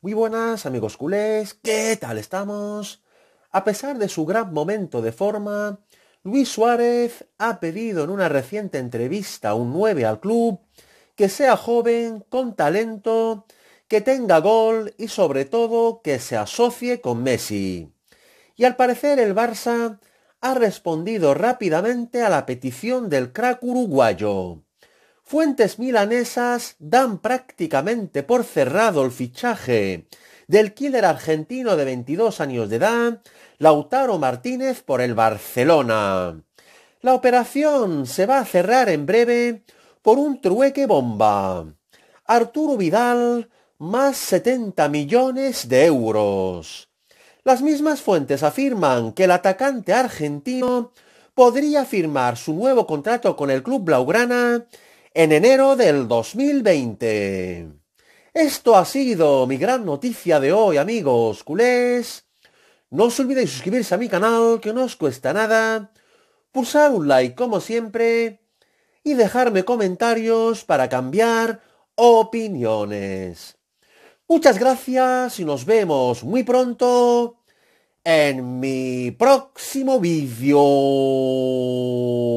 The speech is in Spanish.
Muy buenas amigos culés, ¿qué tal estamos? A pesar de su gran momento de forma, Luis Suárez ha pedido en una reciente entrevista un 9 al club que sea joven, con talento, que tenga gol y sobre todo que se asocie con Messi. Y al parecer el Barça ha respondido rápidamente a la petición del crack uruguayo fuentes milanesas dan prácticamente por cerrado el fichaje del killer argentino de 22 años de edad, Lautaro Martínez, por el Barcelona. La operación se va a cerrar en breve por un trueque bomba. Arturo Vidal más 70 millones de euros. Las mismas fuentes afirman que el atacante argentino podría firmar su nuevo contrato con el club blaugrana en enero del 2020. Esto ha sido mi gran noticia de hoy, amigos culés. No os olvidéis suscribirse a mi canal, que no os cuesta nada, pulsar un like como siempre y dejarme comentarios para cambiar opiniones. Muchas gracias y nos vemos muy pronto en mi próximo vídeo.